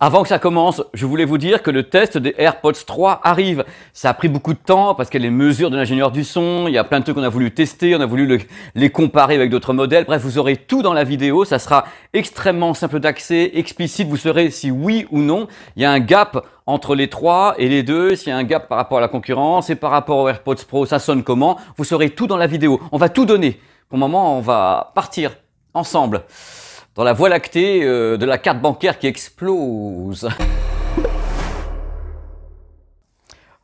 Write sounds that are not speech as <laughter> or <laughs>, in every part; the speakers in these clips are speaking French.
Avant que ça commence, je voulais vous dire que le test des AirPods 3 arrive. Ça a pris beaucoup de temps parce qu'il y a les mesures de l'ingénieur du son, il y a plein de trucs qu'on a voulu tester, on a voulu les comparer avec d'autres modèles. Bref, vous aurez tout dans la vidéo, ça sera extrêmement simple d'accès, explicite, vous saurez si oui ou non. Il y a un gap entre les trois et les deux, s'il y a un gap par rapport à la concurrence et par rapport aux AirPods Pro, ça sonne comment. Vous saurez tout dans la vidéo. On va tout donner. Pour le moment, on va partir ensemble dans la voie lactée euh, de la carte bancaire qui explose.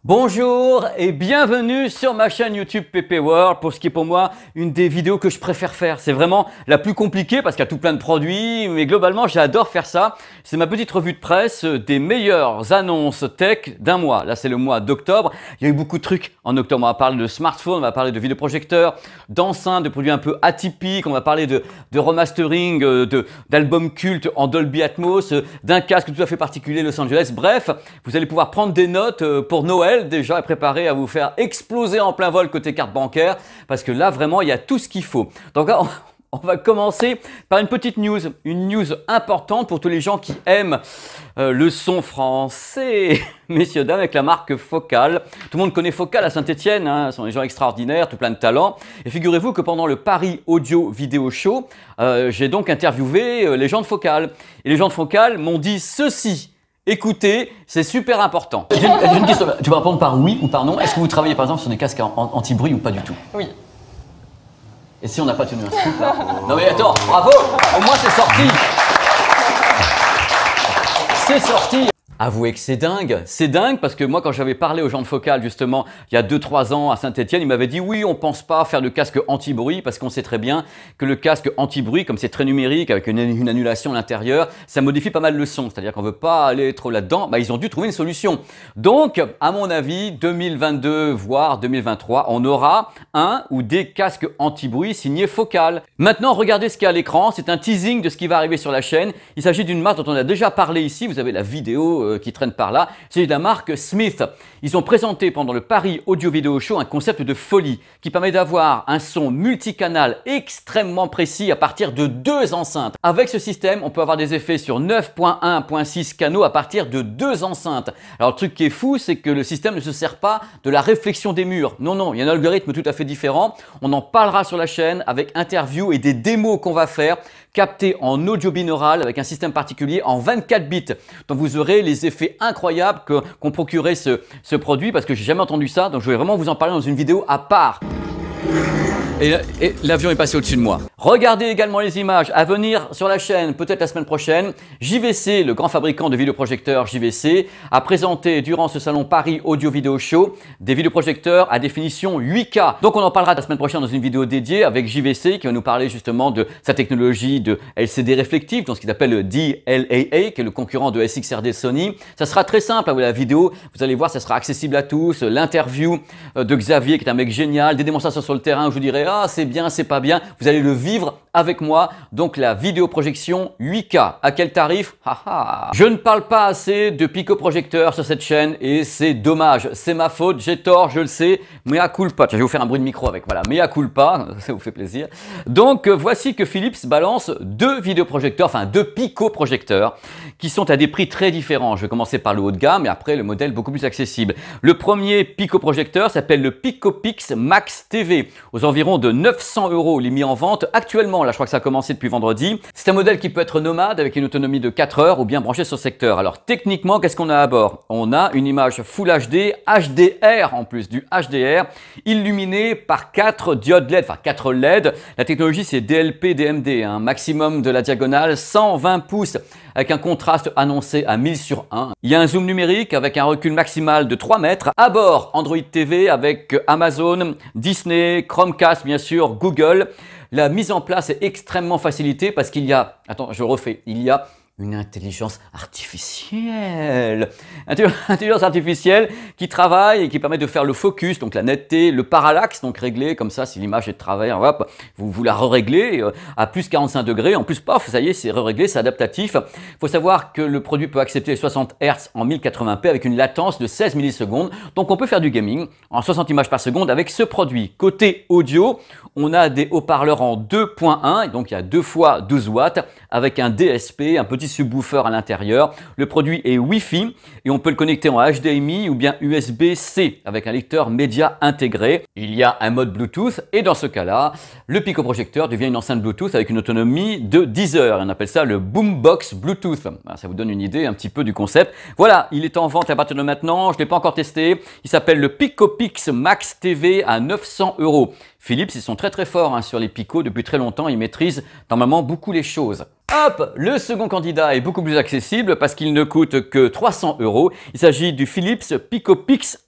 Bonjour et bienvenue sur ma chaîne YouTube PP World pour ce qui est pour moi une des vidéos que je préfère faire. C'est vraiment la plus compliquée parce qu'il y a tout plein de produits, mais globalement j'adore faire ça. C'est ma petite revue de presse des meilleures annonces tech d'un mois. Là c'est le mois d'octobre. Il y a eu beaucoup de trucs en octobre. On va parler de smartphones, on va parler de vidéoprojecteurs, d'enceintes, de produits un peu atypiques. On va parler de, remastering, euh, de d'albums cultes en Dolby Atmos, euh, d'un casque tout à fait particulier Los Angeles. Bref, vous allez pouvoir prendre des notes euh, pour Noël déjà préparé à vous faire exploser en plein vol côté carte bancaire parce que là vraiment il y a tout ce qu'il faut. Donc <laughs> on... va commencer par une petite news, une news importante pour tous les gens qui aiment euh, le son français, <laughs> messieurs, dames, avec la marque Focal. Tout le monde connaît Focal à Saint-Etienne, hein, ce sont des gens extraordinaires, tout plein de talent. Et figurez-vous que pendant le Paris Audio Vidéo Show, euh, j'ai donc interviewé euh, les gens de Focal. Et les gens de Focal m'ont dit ceci. Écoutez, c'est super important. une, tu vas répondre par oui ou par non. Est-ce que vous travaillez par exemple sur des casques anti-bruit ou pas du tout Oui. Et si on n'a pas tenu un scoop là Non mais attends, bravo Au moins c'est sorti C'est sorti Avouez que c'est dingue, c'est dingue parce que moi quand j'avais parlé aux gens de Focal justement il y a 2-3 ans à Saint-Etienne, ils m'avaient dit oui on pense pas faire de casque anti-bruit parce qu'on sait très bien que le casque anti-bruit comme c'est très numérique avec une, annulation à l'intérieur, ça modifie pas mal le son, c'est-à-dire qu'on veut pas aller trop là-dedans, bah, ils ont dû trouver une solution. Donc à mon avis 2022 voire 2023 on aura un ou des casques anti-bruit signés Focal. Maintenant regardez ce qu'il y a à l'écran, c'est un teasing de ce qui va arriver sur la chaîne, il s'agit d'une marque dont on a déjà parlé ici, vous avez la vidéo euh, euh, qui traîne par là, c'est la marque Smith. Ils ont présenté pendant le Paris Audio Video Show un concept de folie qui permet d'avoir un son multicanal extrêmement précis à partir de deux enceintes. Avec ce système, on peut avoir des effets sur 9.1.6 canaux à partir de deux enceintes. Alors le truc qui est fou, c'est que le système ne se sert pas de la réflexion des murs. Non, non, il y a un algorithme tout à fait différent. On en parlera sur la chaîne avec interview et des démos qu'on va faire captées en audio binaural avec un système particulier en 24 bits. Donc vous aurez les effets incroyables qu'ont procuré procurait ce, ce produit parce que j'ai jamais entendu ça. Donc je vais vraiment vous en parler dans une vidéo à part et, l'avion est passé au-dessus de moi. Regardez également les images à venir sur la chaîne, peut-être la semaine prochaine. JVC, le grand fabricant de vidéoprojecteurs JVC, a présenté durant ce salon Paris Audio Video Show des vidéoprojecteurs à définition 8K. Donc on en parlera la semaine prochaine dans une vidéo dédiée avec JVC qui va nous parler justement de sa technologie de LCD réflectif, dans ce qu'il appelle le DLAA, qui est le concurrent de SXRD Sony. Ça sera très simple, hein, la vidéo, vous allez voir, ça sera accessible à tous. L'interview euh, de Xavier, qui est un mec génial, des démonstrations sur le terrain, je vous dirais, ah c'est bien, c'est pas bien, vous allez le vivre avec moi. Donc la vidéoprojection 8K. À quel tarif Je ne parle pas assez de picoprojecteurs sur cette chaîne et c'est dommage. C'est ma faute, j'ai tort, je le sais. Mais à culpa. pas. je vais vous faire un bruit de micro avec, voilà. Mais à pas. <laughs> ça vous fait plaisir. Donc euh, voici que Philips balance deux vidéoprojecteurs, enfin deux picoprojecteurs qui sont à des prix très différents. Je vais commencer par le haut de gamme et après le modèle beaucoup plus accessible. Le premier picoprojecteur s'appelle le PicoPix Max TV. Aux environs de 900 euros, il est mis en vente actuellement je crois que ça a commencé depuis vendredi. C'est un modèle qui peut être nomade avec une autonomie de 4 heures ou bien branché sur secteur. Alors techniquement, qu'est-ce qu'on a à bord On a une image Full HD, HDR en plus du HDR, illuminée par 4 diodes LED, enfin 4 LED. La technologie c'est DLP DMD, hein, un maximum de la diagonale, 120 pouces avec un contraste annoncé à 1000 sur 1. Il y a un zoom numérique avec un recul maximal de 3 mètres. À bord, Android TV avec Amazon, Disney, Chromecast bien sûr, Google. La mise en place est extrêmement facilitée parce qu'il y a, attends, je refais, il y a une intelligence artificielle. <laughs> Intelligence artificielle qui travaille et qui permet de faire le focus, donc la netteté, le parallaxe, donc réglé comme ça, si l'image est de travers, vous, vous la réglez euh, à plus 45 degrés, en plus, paf, ça y est, c'est réglé, c'est adaptatif. faut savoir que le produit peut accepter 60 Hz en 1080p avec une latence de 16 millisecondes, donc on peut faire du gaming en 60 images par seconde avec ce produit. Côté audio, on a des haut-parleurs en 2.1, donc il y a 2 fois 12 watts, avec un DSP, un petit petit à l'intérieur. Le produit est Wi-Fi et on peut le connecter en HDMI ou bien USB-C avec un lecteur média intégré. Il y a un mode Bluetooth et dans ce cas-là, le pico-projecteur devient une enceinte Bluetooth avec une autonomie de 10 heures. On appelle ça le Boombox Bluetooth. Ah, ça vous donne une idée un petit peu du concept. Voilà, il est en vente à partir de maintenant. Je ne l'ai pas encore testé. Il s'appelle le PicoPix Max TV à 900 euros. Philips, ils sont très très forts hein, sur les picots depuis très longtemps. Ils maîtrisent normalement beaucoup les choses. Hop Le second candidat est beaucoup plus accessible parce qu'il ne coûte que 300 euros. Il s'agit du Philips PicoPix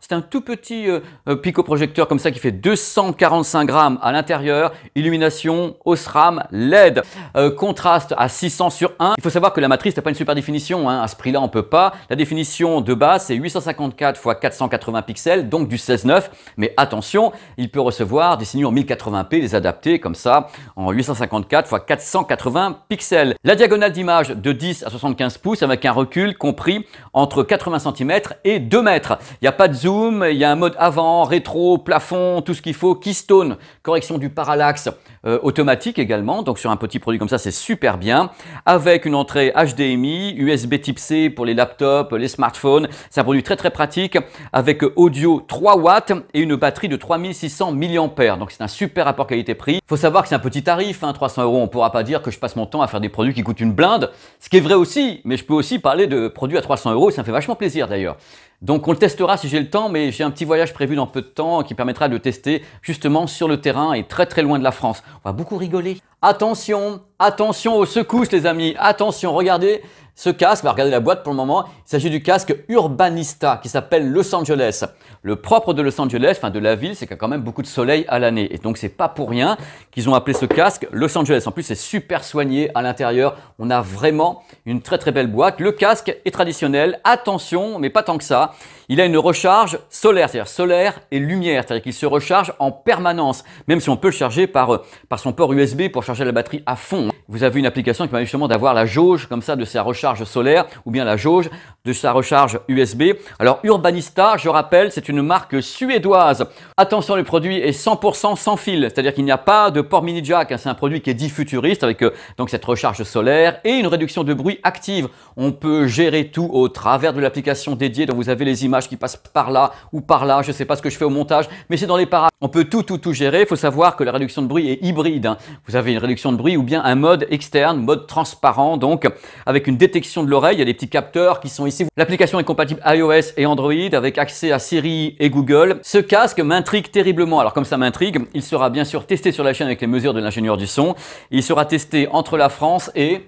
c'est un tout petit euh, euh, picoprojecteur comme ça qui fait 245 grammes à l'intérieur. Illumination, Osram, LED, euh, contraste à 600 sur 1. Il faut savoir que la matrice n'a pas une super définition. Hein. À ce prix-là, on peut pas. La définition de base, c'est 854 x 480 pixels, donc du 16-9. Mais attention, il peut recevoir des signaux en 1080p, les adapter comme ça en 854 x 480 pixels. La diagonale d'image de 10 à 75 pouces avec un recul compris entre 80 cm et 2 mètres a pas de zoom, il y a un mode avant, rétro, plafond, tout ce qu'il faut, keystone, correction du parallaxe, euh, automatique également. Donc sur un petit produit comme ça, c'est super bien. Avec une entrée HDMI, USB type C pour les laptops, les smartphones. C'est un produit très très pratique avec audio 3 watts et une batterie de 3600 mAh. Donc c'est un super rapport qualité-prix. Faut savoir que c'est un petit tarif, 300 hein, euros. On pourra pas dire que je passe mon temps à faire des produits qui coûtent une blinde. Ce qui est vrai aussi, mais je peux aussi parler de produits à 300 euros. Ça me fait vachement plaisir d'ailleurs. Donc on le testera si j'ai le temps, mais j'ai un petit voyage prévu dans peu de temps qui permettra de tester justement sur le terrain et très très loin de la France. On va beaucoup rigoler. Attention, attention aux secousses les amis, attention, regardez, ce casque, va regarder la boîte pour le moment, il s'agit du casque Urbanista qui s'appelle Los Angeles. Le propre de Los Angeles, enfin de la ville, c'est qu'il y a quand même beaucoup de soleil à l'année. Et donc c'est pas pour rien qu'ils ont appelé ce casque Los Angeles. En plus c'est super soigné à l'intérieur, on a vraiment une très très belle boîte. Le casque est traditionnel, attention, mais pas tant que ça. Il a une recharge solaire, c'est-à-dire solaire et lumière, c'est-à-dire qu'il se recharge en permanence, même si on peut le charger par, euh, par son port USB pour charger la batterie à fond. Vous avez une application qui permet justement d'avoir la jauge comme ça de sa recharge solaire ou bien la jauge de sa recharge USB. Alors Urbanista, je rappelle, c'est une marque suédoise. Attention, le produit est 100% sans fil, c'est-à-dire qu'il n'y a pas de port mini jack. Hein. C'est un produit qui est dit futuriste avec euh, donc cette recharge solaire et une réduction de bruit active. On peut gérer tout au travers de l'application dédiée dont vous avez les images qui passent par là ou par là. Je ne sais pas ce que je fais au montage, mais c'est dans les paramètres on peut tout, tout, tout gérer. Il faut savoir que la réduction de bruit est hybride. Hein. Vous avez une réduction de bruit ou bien un mode externe, mode transparent, donc avec une détection de l'oreille. Il y a des petits capteurs qui sont ici. L'application est compatible iOS et Android avec accès à Siri et Google. Ce casque m'intrigue terriblement. Alors comme ça m'intrigue, il sera bien sûr testé sur la chaîne avec les mesures de l'ingénieur du son. Il sera testé entre la France et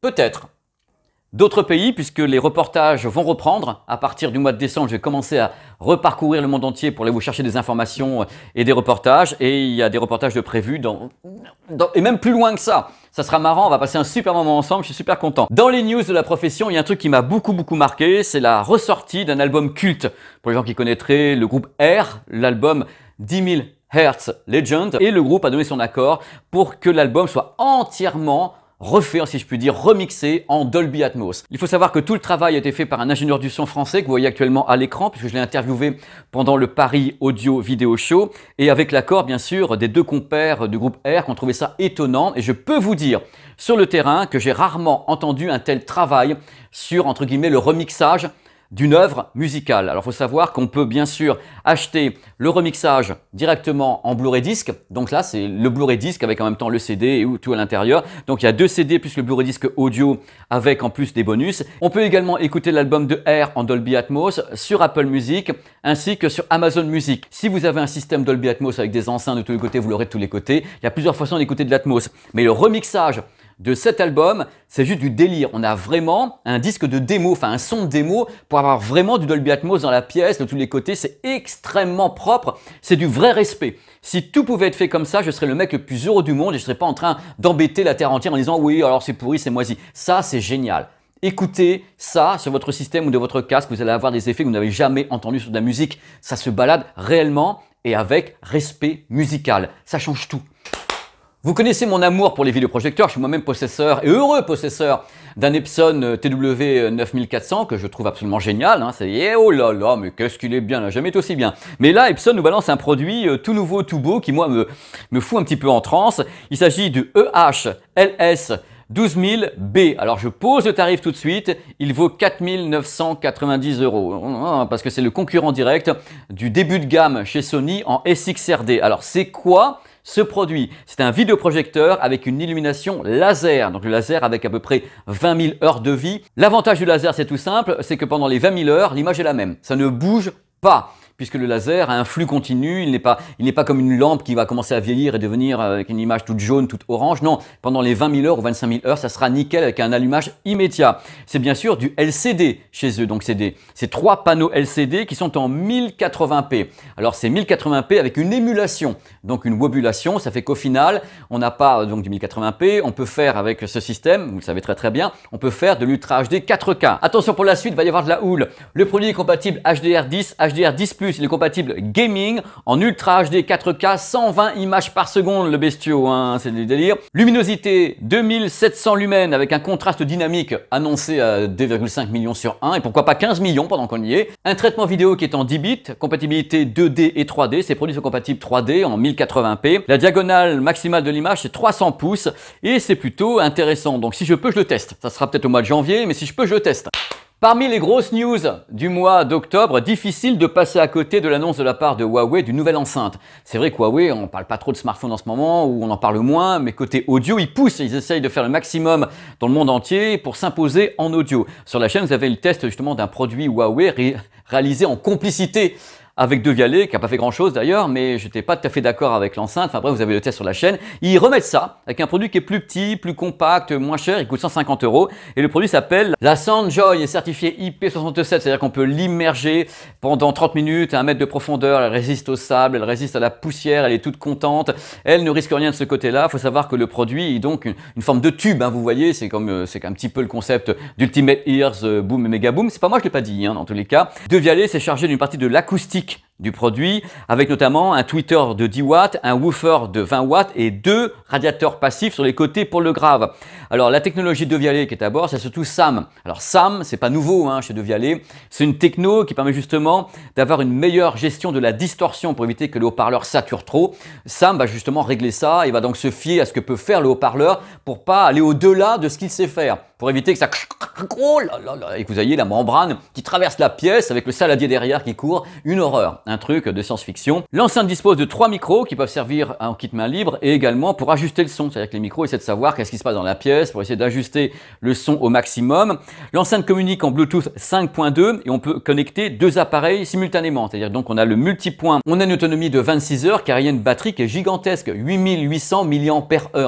peut-être D'autres pays, puisque les reportages vont reprendre. À partir du mois de décembre, je vais commencer à reparcourir le monde entier pour aller vous chercher des informations et des reportages. Et il y a des reportages de prévus dans, et même plus loin que ça. Ça sera marrant, on va passer un super moment ensemble, je suis super content. Dans les news de la profession, il y a un truc qui m'a beaucoup beaucoup marqué, c'est la ressortie d'un album culte. Pour les gens qui connaîtraient le groupe R, l'album 10 000 Hertz Legend. Et le groupe a donné son accord pour que l'album soit entièrement refait, si je puis dire, remixé en Dolby Atmos. Il faut savoir que tout le travail a été fait par un ingénieur du son français que vous voyez actuellement à l'écran, puisque je l'ai interviewé pendant le Paris Audio Video Show, et avec l'accord, bien sûr, des deux compères du groupe R qui ont trouvé ça étonnant, et je peux vous dire, sur le terrain, que j'ai rarement entendu un tel travail sur, entre guillemets, le remixage d'une œuvre musicale. Alors il faut savoir qu'on peut bien sûr acheter le remixage directement en Blu-ray disc. Donc là c'est le Blu-ray disc avec en même temps le CD et tout à l'intérieur. Donc il y a deux CD plus le Blu-ray disc audio avec en plus des bonus. On peut également écouter l'album de R en Dolby Atmos sur Apple Music ainsi que sur Amazon Music. Si vous avez un système Dolby Atmos avec des enceintes de tous les côtés, vous l'aurez de tous les côtés. Il y a plusieurs façons d'écouter de l'Atmos. Mais le remixage de cet album, c'est juste du délire. On a vraiment un disque de démo, enfin un son de démo, pour avoir vraiment du Dolby Atmos dans la pièce, de tous les côtés. C'est extrêmement propre. C'est du vrai respect. Si tout pouvait être fait comme ça, je serais le mec le plus heureux du monde et je serais pas en train d'embêter la terre entière en disant oui, alors c'est pourri, c'est moisi. Ça, c'est génial. Écoutez ça sur votre système ou de votre casque, vous allez avoir des effets que vous n'avez jamais entendus sur de la musique. Ça se balade réellement et avec respect musical. Ça change tout. Vous connaissez mon amour pour les vidéoprojecteurs, je suis moi-même possesseur et heureux possesseur d'un Epson euh, TW 9400 euh, que je trouve absolument génial. Hein, c'est eh, oh là là, mais qu'est-ce qu'il est bien, n'a jamais été aussi bien. Mais là, Epson nous balance un produit euh, tout nouveau, tout beau, qui moi me, fout un petit peu en transe. Il s'agit du EHLS 12000B. Alors je pose le tarif tout de suite, il vaut 4990 euros oh, parce que c'est le concurrent direct du début de gamme chez Sony en SXRD. Alors c'est quoi ce produit. C'est un vidéoprojecteur avec une illumination laser. Donc le laser avec à peu près 20 000 heures de vie. L'avantage du laser, c'est tout simple, c'est que pendant les 20 000 heures, l'image est la même. Ça ne bouge pas puisque le laser a un flux continu, il n'est pas, comme une lampe qui va commencer à vieillir et devenir euh, avec une image toute jaune, toute orange. Non, pendant les 20 000 heures ou 25 000 heures, ça sera nickel avec un allumage immédiat. C'est bien sûr du LCD chez eux, donc c'est ces trois panneaux LCD qui sont en 1080p. Alors c'est 1080p avec une émulation, donc une wobulation, ça fait qu'au final, on n'a pas euh, donc du 1080p, on peut faire avec ce système, vous le savez très très bien, on peut faire de l'Ultra HD 4K. Attention pour la suite, il va y avoir de la houle. Le produit est compatible HDR10, HDR10+, il est compatible gaming en Ultra HD 4K, 120 images par seconde, le bestio hein, c'est du délire. Luminosité 2700 lumens avec un contraste dynamique annoncé à 2,5 millions sur 1 et pourquoi pas 15 millions pendant qu'on y est. Un traitement vidéo qui est en 10 bits, compatibilité 2D et 3D, ces produits sont compatibles 3D en 1080p. La diagonale maximale de l'image c'est 300 pouces et c'est plutôt intéressant. Donc si je peux, je le teste. Ça sera peut-être au mois de janvier, mais si je peux, je le teste. Parmi les grosses news du mois d'octobre, difficile de passer à côté de l'annonce de la part de Huawei d'une nouvelle enceinte. C'est vrai que Huawei, on ne parle pas trop de smartphones en ce moment, ou on en parle moins, mais côté audio, ils poussent, ils essayent de faire le maximum dans le monde entier pour s'imposer en audio. Sur la chaîne, vous avez le test justement d'un produit Huawei réalisé en complicité avec De qui n'a pas fait grand-chose d'ailleurs, mais je n'étais pas tout à fait d'accord avec l'enceinte. Enfin bref, vous avez le test sur la chaîne. Ils remettent ça avec un produit qui est plus petit, plus compact, moins cher. Il coûte 150 euros. Et le produit s'appelle la Soundjoy, est certifié IP67, c'est-à-dire qu'on peut l'immerger pendant 30 minutes à 1 mètre de profondeur. Elle résiste au sable, elle résiste à la poussière, elle est toute contente. Elle ne risque rien de ce côté-là. Il faut savoir que le produit est donc une, forme de tube, hein, vous voyez. C'est comme, euh, c'est un petit peu le concept d'Ultimate Ears, euh, Boom et Mega Boom. C'est pas moi, je l'ai pas dit, hein, dans tous les cas. De s'est chargé d'une partie de l'acoustique Music du produit, avec notamment un tweeter de 10 watts, un woofer de 20 watts et deux radiateurs passifs sur les côtés pour le grave. Alors la technologie de Vialet qui est à bord, c'est surtout SAM. Alors SAM, c'est pas nouveau hein, chez De Vialet, c'est une techno qui permet justement d'avoir une meilleure gestion de la distorsion pour éviter que le haut-parleur sature trop. SAM va justement régler ça et va donc se fier à ce que peut faire le haut-parleur pour pas aller au-delà de ce qu'il sait faire, pour éviter que ça oh et que vous ayez la membrane qui traverse la pièce avec le saladier derrière qui court, une horreur un truc de science-fiction. L'enceinte dispose de trois micros qui peuvent servir en kit main libre et également pour ajuster le son. C'est-à-dire que les micros essaient de savoir qu'est-ce qui se passe dans la pièce pour essayer d'ajuster le son au maximum. L'enceinte communique en Bluetooth 5.2 et on peut connecter deux appareils simultanément. C'est-à-dire donc on a le multipoint, on a une autonomie de 26 heures car il y a une batterie qui est gigantesque, 8800 mAh.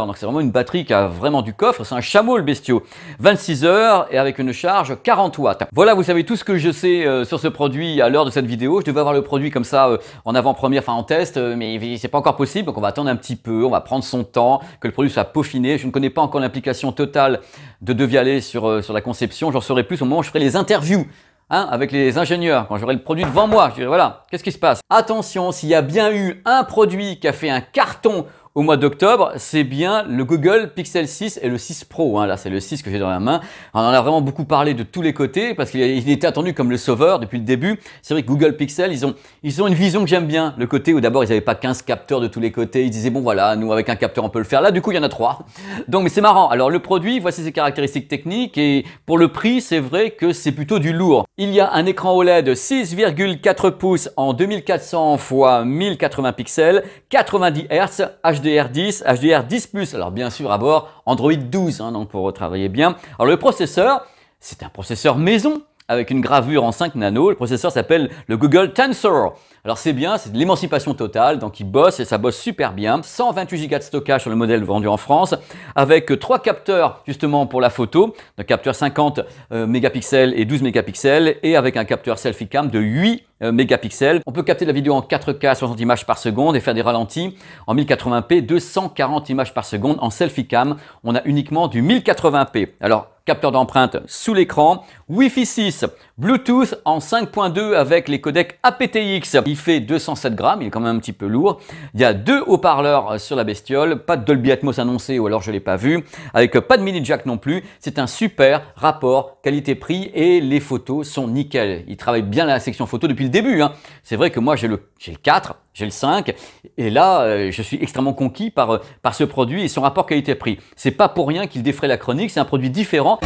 Donc c'est vraiment une batterie qui a vraiment du coffre. C'est un chameau le bestiau. 26 heures et avec une charge 40 watts. Voilà, vous savez tout ce que je sais euh, sur ce produit à l'heure de cette vidéo. Je devais avoir le produit comme ça euh, en avant-première, enfin en test, euh, mais c'est pas encore possible. Donc on va attendre un petit peu, on va prendre son temps, que le produit soit peaufiné. Je ne connais pas encore l'implication totale de De euh, sur, la conception. J'en saurai plus au moment où je ferai les interviews. Hein, avec les ingénieurs, quand j'aurai le produit devant moi, je dirai voilà, qu'est-ce qui se passe Attention, s'il y a bien eu un produit qui a fait un carton au mois d'octobre, c'est bien le Google Pixel 6 et le 6 Pro. Hein. Là, c'est le 6 que j'ai dans la main. On en a vraiment beaucoup parlé de tous les côtés parce qu'il était attendu comme le sauveur depuis le début. C'est vrai que Google Pixel, ils ont, ils ont une vision que j'aime bien. Le côté où d'abord, ils n'avaient pas 15 capteurs de tous les côtés. Ils disaient, bon voilà, nous, avec un capteur, on peut le faire. Là, du coup, il y en a trois. Donc, c'est marrant. Alors, le produit, voici ses caractéristiques techniques et pour le prix, c'est vrai que c'est plutôt du lourd. Il y a un écran OLED e 6,4 pouces en 2400 x 1080 pixels, 90 Hz, HD HDR10, HDR10+, alors bien sûr à bord Android 12, hein, donc pour travailler bien. Alors le processeur, c'est un processeur maison avec une gravure en 5 nano. Le processeur s'appelle le Google Tensor. Alors c'est bien, c'est de l'émancipation totale, donc il bosse et ça bosse super bien. 128 Go de stockage sur le modèle vendu en France, avec euh, trois capteurs justement pour la photo, un capteur 50 euh, mégapixels et 12 mégapixels, et avec un capteur selfie cam de 8 euh, mégapixels. On peut capter la vidéo en 4K 60 images par seconde et faire des ralentis en 1080p 240 images par seconde en selfie cam. On a uniquement du 1080p. Alors capteur d'empreinte sous l'écran, Wi-Fi 6, Bluetooth en 5.2 avec les codecs aptX. Il fait 207 grammes, il est quand même un petit peu lourd. Il y a deux haut-parleurs euh, sur la bestiole, pas de Dolby Atmos annoncé ou alors je l'ai pas vu, avec euh, pas de mini jack non plus. C'est un super rapport qualité-prix et les photos sont nickel. Il travaille bien la section photo depuis le début. Hein. C'est vrai que moi j'ai le, j'ai le 4, j'ai le 5 et là euh, je suis extrêmement conquis par, par ce produit et son rapport qualité-prix. C'est pas pour rien qu'il défraie la chronique, c'est un produit différent.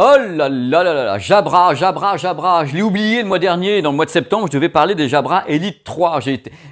Oh là là là là Jabra, Jabra, Jabra. Je l'ai oublié le mois dernier, dans le mois de septembre, je devais parler des Jabra Elite 3.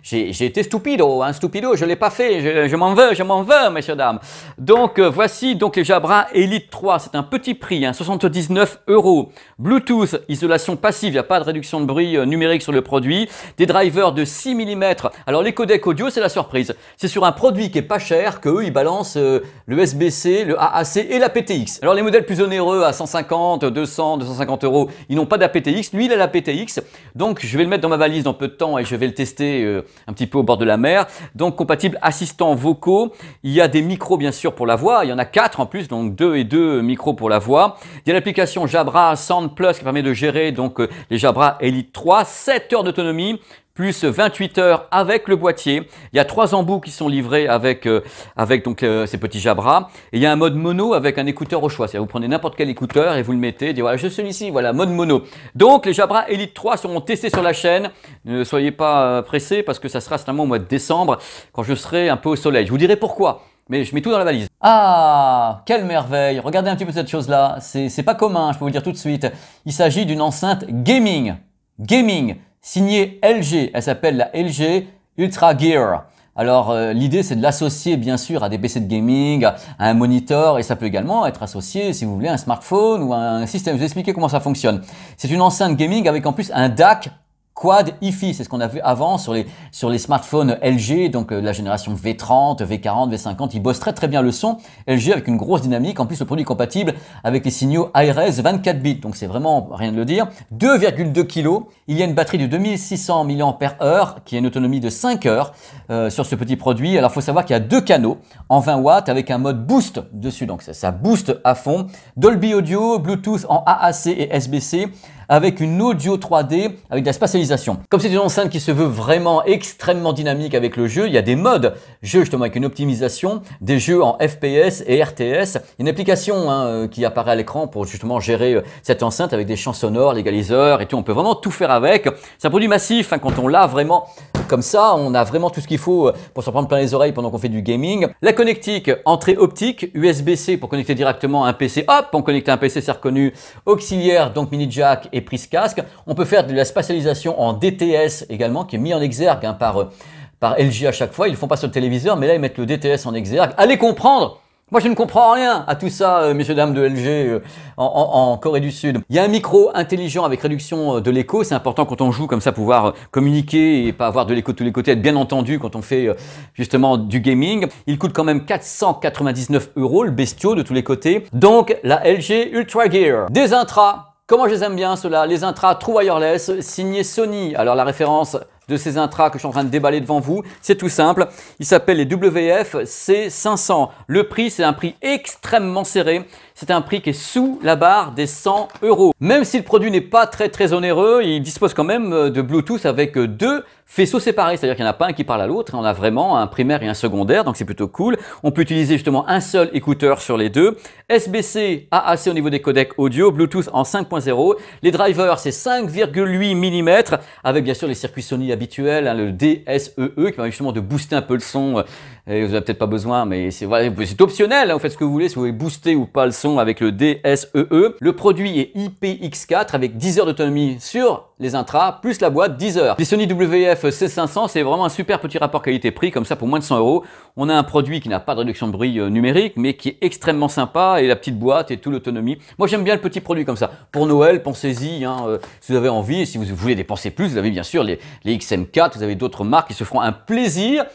J'ai été stupido, un hein, stupido, je l'ai pas fait. Je, m'en veux, je m'en veux, messieurs, dames. Donc, euh, voici donc les Jabra Elite 3. C'est un petit prix, 79 hein, euros. Bluetooth, isolation passive, il n'y a pas de réduction de bruit euh, numérique sur le produit. Des drivers de 6 mm. Alors, les codecs audio, c'est la surprise. C'est sur un produit qui est pas cher que ils balancent euh, le SBC, le AAC et la PTX. Alors, les modèles plus onéreux à 150 150, 200, 250 euros. Ils n'ont pas d'APTX. Lui, il a l'APTX. Donc, je vais le mettre dans ma valise dans peu de temps et je vais le tester euh, un petit peu au bord de la mer. Donc, compatible assistant vocaux. Il y a des micros, bien sûr, pour la voix. Il y en a quatre en plus, donc deux et deux micros pour la voix. Il y a l'application Jabra Sound Plus qui permet de gérer donc euh, les Jabra Elite 3. 7 heures d'autonomie plus 28 heures avec le boîtier. Il y a trois embouts qui sont livrés avec, euh, avec donc, euh, ces petits Jabra. Et il y a un mode mono avec un écouteur au choix. C'est-à-dire vous prenez n'importe quel écouteur et vous le mettez, dites voilà, je suis ici. voilà, mode mono. Donc les Jabra Elite 3 seront testés sur la chaîne. Ne soyez pas euh, pressés parce que ça sera certainement au mois de décembre quand je serai un peu au soleil. Je vous dirai pourquoi. Mais je mets tout dans la valise. Ah, quelle merveille Regardez un petit peu cette chose-là. C'est pas commun, je peux vous le dire tout de suite. Il s'agit d'une enceinte gaming. Gaming signée LG. Elle s'appelle la LG Ultra Gear. Alors euh, l'idée c'est de l'associer bien sûr à des PC de gaming, à un monitor et ça peut également être associé si vous voulez à un smartphone ou à un système. Je vais vous expliquer comment ça fonctionne. C'est une enceinte gaming avec en plus un DAC Quad IFI, c'est ce qu'on a vu avant sur les, sur les smartphones LG, donc euh, la génération V30, V40, V50, ils bossent très très bien le son. LG avec une grosse dynamique, en plus le produit est compatible avec les signaux ARS 24 bits, donc c'est vraiment rien de le dire. 2,2 kg, il y a une batterie de 2600 mAh qui a une autonomie de 5 heures euh, sur ce petit produit. Alors faut savoir qu'il y a deux canaux en 20 watts avec un mode boost dessus, donc ça booste à fond. Dolby Audio, Bluetooth en AAC et SBC avec une audio 3D, avec de la spatialisation. Comme c'est une enceinte qui se veut vraiment extrêmement dynamique avec le jeu, il y a des modes jeux justement avec une optimisation, des jeux en FPS et RTS, une application hein, euh, qui apparaît à l'écran pour justement gérer euh, cette enceinte avec des champs sonores, l'égaliseur et tout. On peut vraiment tout faire avec. C'est un produit massif hein, quand on l'a vraiment comme ça, on a vraiment tout ce qu'il faut euh, pour s'en prendre plein les oreilles pendant qu'on fait du gaming. La connectique, entrée optique, USB-C pour connecter directement un PC. Hop, on connecte un PC, c'est reconnu. Auxiliaire, donc mini jack et prise casque. On peut faire de la spatialisation en DTS également, qui est mis en exergue hein, par, euh, par LG à chaque fois. Ils ne font pas sur le téléviseur, mais là, ils mettent le DTS en exergue. Allez comprendre moi, je ne comprends rien à tout ça, euh, messieurs, dames de LG euh, en, Corée du Sud. Il y a un micro intelligent avec réduction de l'écho. C'est important quand on joue comme ça, pouvoir communiquer et pas avoir de l'écho de tous les côtés, être bien entendu quand on fait justement du gaming. Il coûte quand même 499 euros, le bestiau de tous les côtés. Donc, la LG Ultra Gear. Des intras Comment je les aime bien ceux-là Les intras True Wireless, signés Sony. Alors la référence de ces intras que je suis en train de déballer devant vous, c'est tout simple. Il s'appellent les WF C500. Le prix, c'est un prix extrêmement serré. C'est un prix qui est sous la barre des 100 euros. Même si le produit n'est pas très très onéreux, il dispose quand même de Bluetooth avec deux Faisceau séparé, c'est-à-dire qu'il n'y en a pas un qui parle à l'autre, on a vraiment un primaire et un secondaire, donc c'est plutôt cool. On peut utiliser justement un seul écouteur sur les deux. SBC, AAC au niveau des codecs audio, Bluetooth en 5.0. Les drivers, c'est 5,8 mm, avec bien sûr les circuits Sony habituels, hein, le DSEE e, qui permet justement de booster un peu le son euh, et vous n'avez peut-être pas besoin, mais c'est voilà, c'est optionnel. Hein, vous faites ce que vous voulez, si vous voulez booster ou pas le son avec le DSEE. E. Le produit est IPX4 avec 10 heures d'autonomie sur les intras, plus la boîte 10 heures. Les Sony WF C500, c'est vraiment un super petit rapport qualité-prix. Comme ça, pour moins de 100 euros, on a un produit qui n'a pas de réduction de bruit euh, numérique, mais qui est extrêmement sympa et la petite boîte et toute l'autonomie. Moi, j'aime bien le petit produit comme ça. Pour Noël, pensez-y. Hein, euh, si vous avez envie, et si vous voulez dépenser plus, vous avez bien sûr les, les XM4. Vous avez d'autres marques qui se feront un plaisir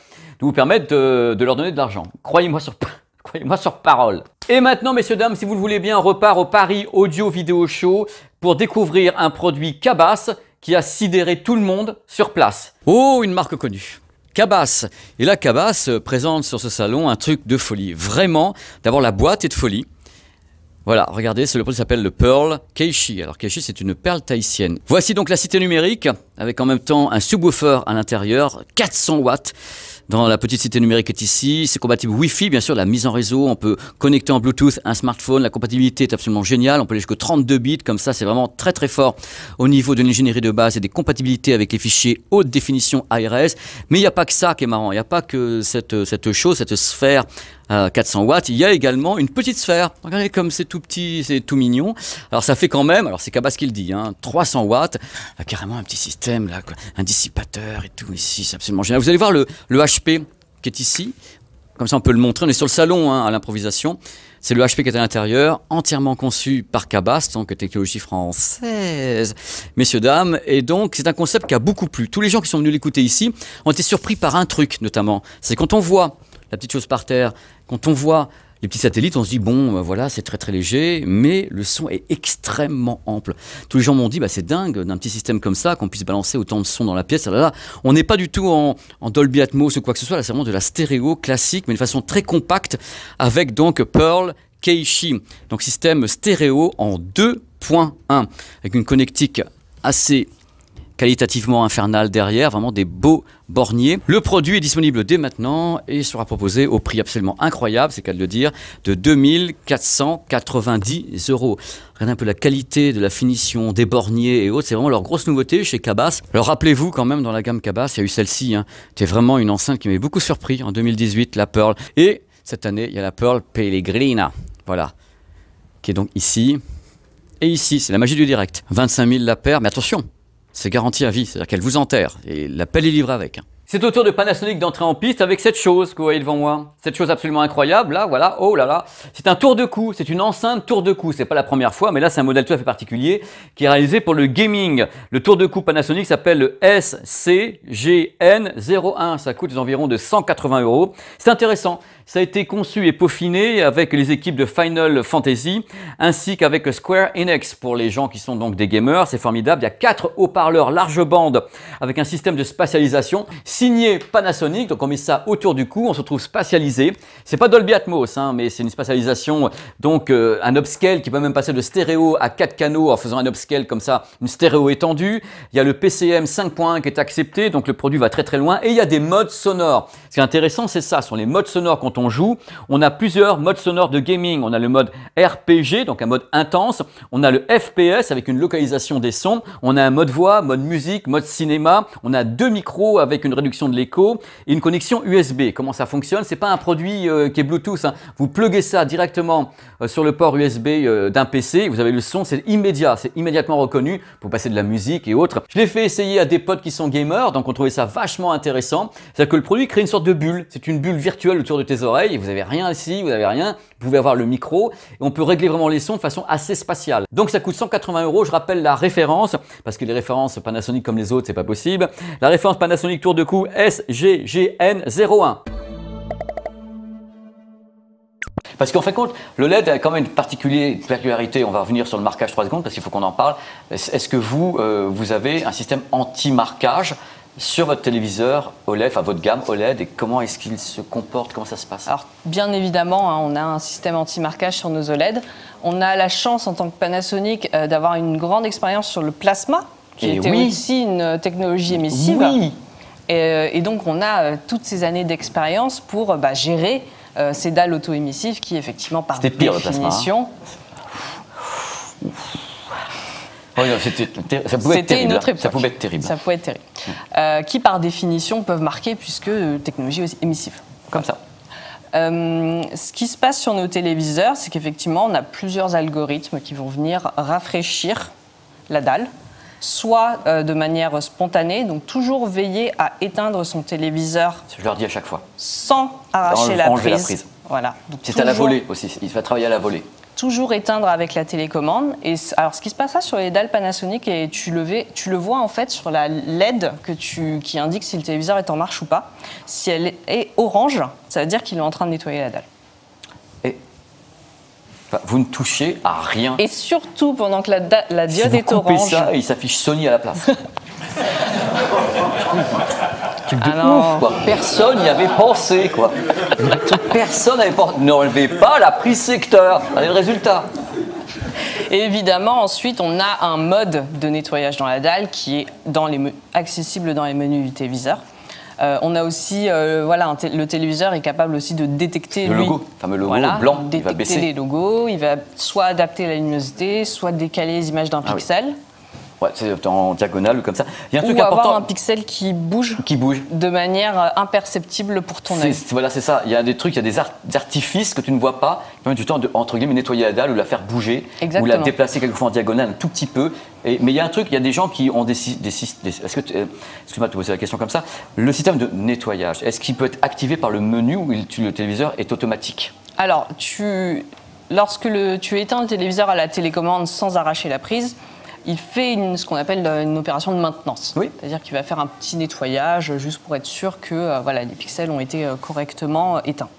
de vous permettre de, leur donner de l'argent. Croyez-moi sur, <laughs> sur parole. Et maintenant, messieurs, dames, si vous le voulez bien, repart au Paris Audio Vidéo Show pour découvrir un produit Cabas qui a sidéré tout le monde sur place. Oh, une marque connue. Cabas. Et là, Cabas présente sur ce salon un truc de folie. Vraiment, d'abord la boîte est de folie. Voilà, regardez, ce le produit s'appelle le Pearl Keishi. Alors Keishi, c'est une perle tahitienne. Voici donc la cité numérique, avec en même temps un subwoofer à l'intérieur, 400 watts dans la petite cité numérique est ici. C'est compatible Wi-Fi, bien sûr, la mise en réseau. On peut connecter en Bluetooth un smartphone. La compatibilité est absolument géniale. On peut aller jusqu'à 32 bits. Comme ça, c'est vraiment très très fort au niveau de l'ingénierie de base et des compatibilités avec les fichiers haute définition ARS. Mais il n'y a pas que ça qui est marrant. Il n'y a pas que cette, cette chose, cette sphère 400 watts, il y a également une petite sphère. Regardez comme c'est tout petit, c'est tout mignon. Alors ça fait quand même, alors c'est Cabas qui le dit, 300 hein, watts, carrément un petit système là, quoi, un dissipateur et tout ici, c'est absolument génial. Vous allez voir le, HP qui est ici, comme ça on peut le montrer, on est sur le salon hein, à l'improvisation. C'est le HP qui est à l'intérieur, entièrement conçu par Cabas, donc technologie française, messieurs, dames. Et donc, c'est un concept qui a beaucoup plu. Tous les gens qui sont venus l'écouter ici ont été surpris par un truc, notamment. C'est quand on voit la petite chose par terre. Quand on voit les petits satellites, on se dit, bon, ben voilà, c'est très très léger, mais le son est extrêmement ample. Tous les gens m'ont dit, bah, c'est dingue d'un petit système comme ça, qu'on puisse balancer autant de sons dans la pièce. Ah on n'est pas du tout en, en, Dolby Atmos ou quoi que ce soit, là, c'est vraiment de la stéréo classique, mais de façon très compacte, avec donc Pearl, Keishi. Donc système stéréo en 2.1, avec une connectique assez qualitativement infernale derrière, vraiment des beaux Bornier. Le produit est disponible dès maintenant et sera proposé au prix absolument incroyable, c'est qu'à le dire, de 2490 euros. Regardez un peu la qualité de la finition des borniers et autres, c'est vraiment leur grosse nouveauté chez Cabas. Alors rappelez-vous quand même dans la gamme Cabas, il y a eu celle-ci, hein. c'était vraiment une enceinte qui m'avait beaucoup surpris en 2018, la Pearl. Et cette année, il y a la Pearl Pellegrina, voilà, qui est donc ici. Et ici, c'est la magie du direct. 25 000 la paire, mais attention, c'est garanti à vie, c'est-à-dire qu'elle vous enterre et la pelle est livrée avec. Hein. C'est au tour de Panasonic d'entrer en piste avec cette chose que vous voyez devant moi. Cette chose absolument incroyable, là, voilà, oh là là. C'est un tour de cou, c'est une enceinte tour de cou. C'est pas la première fois, mais là c'est un modèle tout à fait particulier qui est réalisé pour le gaming. Le tour de cou Panasonic s'appelle le SCGN01. Ça coûte environ de 180 euros. C'est intéressant. Ça a été conçu et peaufiné avec les équipes de Final Fantasy ainsi qu'avec Square Enix pour les gens qui sont donc des gamers. C'est formidable. Il y a quatre haut-parleurs large bande avec un système de spatialisation signé Panasonic. Donc on met ça autour du cou, on se trouve spatialisé. C'est pas Dolby Atmos, hein, mais c'est une spatialisation, donc euh, un upscale qui peut même passer de stéréo à 4 canaux en faisant un upscale comme ça, une stéréo étendue. Il y a le PCM 5.1 qui est accepté, donc le produit va très très loin. Et il y a des modes sonores. Ce qui est intéressant, c'est ça, sont les modes sonores quand on joue. On a plusieurs modes sonores de gaming. On a le mode RPG, donc un mode intense. On a le FPS avec une localisation des sons. On a un mode voix, mode musique, mode cinéma. On a deux micros avec une réduction de l'écho, et une connexion USB. Comment ça fonctionne C'est pas un produit euh, qui est Bluetooth. Hein. Vous pluguez ça directement euh, sur le port USB euh, d'un PC, vous avez le son, c'est immédiat, c'est immédiatement reconnu pour passer de la musique et autres. Je l'ai fait essayer à des potes qui sont gamers, donc on trouvait ça vachement intéressant. C'est-à-dire que le produit crée une sorte de bulle. C'est une bulle virtuelle autour de tes oreilles. Vous avez rien ici, vous avez rien. Vous pouvez avoir le micro et on peut régler vraiment les sons de façon assez spatiale. Donc ça coûte 180 euros. Je rappelle la référence parce que les références Panasonic comme les autres, c'est pas possible. La référence Panasonic tour de cou SGGN01. Parce qu'en fait compte, le LED a quand même une particularité, on va revenir sur le marquage 3 secondes parce qu'il faut qu'on en parle. Est-ce que vous, euh, vous avez un système anti-marquage sur votre téléviseur OLED, enfin votre gamme OLED, et comment est-ce qu'il se comporte, comment ça se passe Alors bien évidemment, hein, on a un système anti-marquage sur nos OLED. On a la chance en tant que Panasonic euh, d'avoir une grande expérience sur le plasma, qui eh était aussi une technologie émissive. Oui. Euh, et, donc, on a euh, toutes ces années d'expérience pour euh, bah, gérer ces dalles auto-émissives qui, effectivement, par pire, hein. définition... Oh, c'était non, ça pouvait être terrible. Une autre hein. ça pouvait être terrible. Ça pouvait être terrible. qui, par définition, peuvent marquer puisque technologie émissive. Comme ça. ce qui se passe sur nos téléviseurs, c'est qu'effectivement, on a plusieurs algorithmes qui vont venir rafraîchir la dalle soit euh, de manière spontanée. Donc toujours veiller à éteindre son téléviseur. Je leur dis à chaque fois. Sans arracher la prise. Voilà. C'est à la volée aussi. Il va travailler à la volée toujours éteindre avec la télécommande. Et alors, ce qui se passe là sur les dalles Panasonic, et tu le, vois en fait sur la LED qui indique si le téléviseur est en marche ou pas. Si elle est orange, ça veut dire qu'il est en train de nettoyer la dalle vous ne touchez à rien. Et surtout pendant que la, la diode est vous coupez orange. ça, il s'affiche Sony à la place. <laughs> Tu me ah quoi. Personne n'y avait pensé, quoi. Personne n'avait pensé. relevez pas la prise secteur. Regardez le résultat. évidemment, ensuite, on a un mode de nettoyage dans la dalle qui est dans accessible dans les menus du téléviseur. Euh, on a aussi, euh, voilà, le téléviseur est capable aussi de détecter le logo, détecter il va baisser. les logos, il va soit adapter la luminosité, soit décaler les images d'un ah pixel. Ouais, c'est en diagonale ou comme ça. Il y a un truc un pixel qui bouge. Qui bouge. De manière euh, imperceptible pour ton œil. Voilà, c'est ça. Il y a des trucs, il y a des, artifices que tu ne vois pas, qui du temps de, entre guillemets, nettoyer la dalle ou la faire bouger. Exactement. Ou la déplacer quelquefois en diagonale un tout petit peu mais il y a un truc, il y a des gens qui ont des, des, est-ce que euh, excuse-moi de te poser la question comme ça, le système de nettoyage, est-ce qu'il peut être activé par le menu ou le, le téléviseur est automatique Alors, tu, lorsque le, tu éteins le téléviseur à la télécommande sans arracher la prise, il fait une, ce qu'on appelle euh, une opération de maintenance. Oui. C'est-à-dire qu'il va faire un petit nettoyage juste pour être sûr que euh, voilà, les pixels ont été correctement éteints.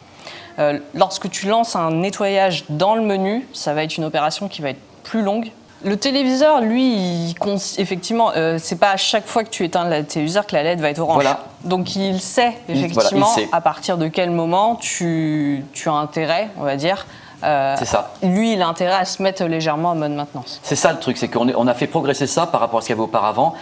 lorsque tu lances un nettoyage dans le menu, ça va être une opération qui va être plus longue le téléviseur, lui, effectivement, euh, c'est pas à chaque fois que tu éteins le téléviseur que la LED va être orange. Donc il sait effectivement à partir de quel moment tu, as intérêt, on va dire. Euh, c'est ça. Lui, il a intérêt à se mettre légèrement en mode maintenance. C'est ça le truc, c'est qu'on on a fait progresser ça par rapport à ce qu'il y avait auparavant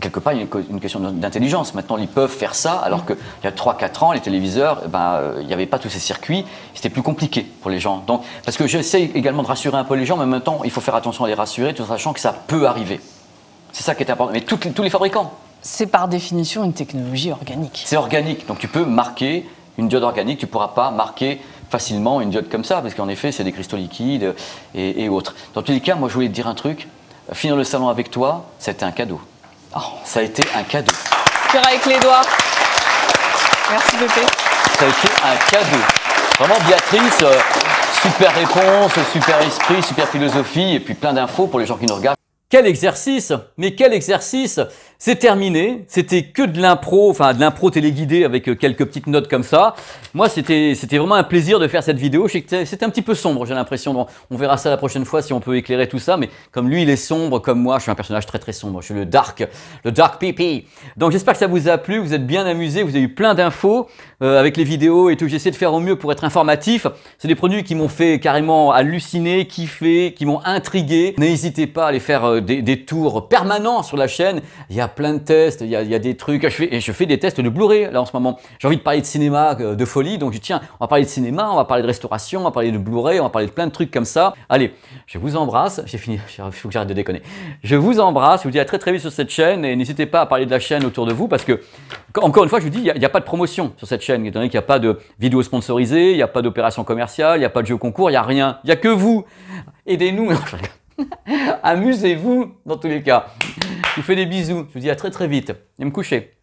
quelque part, il y a une question d'intelligence. Maintenant, ils peuvent faire ça, alors qu'il y a 3-4 ans, les téléviseurs, eh ben, euh, il n'y avait pas tous ces circuits. C'était plus compliqué pour les gens. Donc, parce que j'essaie également de rassurer un peu les gens, mais en même temps, il faut faire attention à les rassurer, tout en sachant que ça peut arriver. C'est ça qui est important. Mais tous les fabricants. C'est par définition une technologie organique. C'est organique. Donc, tu peux marquer une diode organique, tu ne pourras pas marquer facilement une diode comme ça, parce qu'en effet, c'est des cristaux liquides euh, et, et autres. Dans tous les cas, moi, je voulais te dire un truc. Finir le salon avec toi, c'était un cadeau. Ah, ça a été un cadeau. Cœur avec les doigts. Merci Bébé. Ça a été un cadeau. Vraiment Béatrice, euh, super réponse, super esprit, super philosophie et puis plein d'infos pour les gens qui nous regardent. Quel exercice Mais quel exercice c'est terminé. C'était que de l'impro, enfin de l'impro téléguidé avec euh, quelques petites notes comme ça. Moi, c'était c'était vraiment un plaisir de faire cette vidéo. c'était un petit peu sombre, j'ai l'impression. On verra ça la prochaine fois si on peut éclairer tout ça. Mais comme lui, il est sombre, comme moi, je suis un personnage très très sombre. Je suis le dark, le dark pipi. Donc j'espère que ça vous a plu, vous êtes bien amusés, vous avez eu plein d'infos euh, avec les vidéos et tout. J'essaie de faire au mieux pour être informatif. C'est des produits qui m'ont fait carrément halluciner, kiffer, qui m'ont intrigué. N'hésitez pas à aller faire euh, des, des tours permanents sur la chaîne. Il y a plein de tests, il y a, des trucs, je fais, je fais des tests de Blu-ray là en ce moment. J'ai envie de parler de cinéma euh, de folie, donc je dis tiens, on va parler de cinéma, on va parler de restauration, on va parler de Blu-ray, on va parler de plein de trucs comme ça. Allez, je vous embrasse, j'ai fini, <laughs> il faut que j'arrête de déconner. Je vous embrasse, je vous dis à très très vite sur cette chaîne et n'hésitez pas à parler de la chaîne autour de vous parce que, encore une fois, je vous dis, il n'y a, pas de promotion sur cette chaîne, étant donné qu'il n'y a pas de vidéos sponsorisées, il n'y a pas d'opération commerciale, il n'y a pas de jeu concours, il n'y a rien, il n'y a que vous. Aidez-nous. <laughs> <laughs> Amusez-vous dans tous les cas. Je vous fais des bisous. Je vous dis à très très vite. Et me coucher.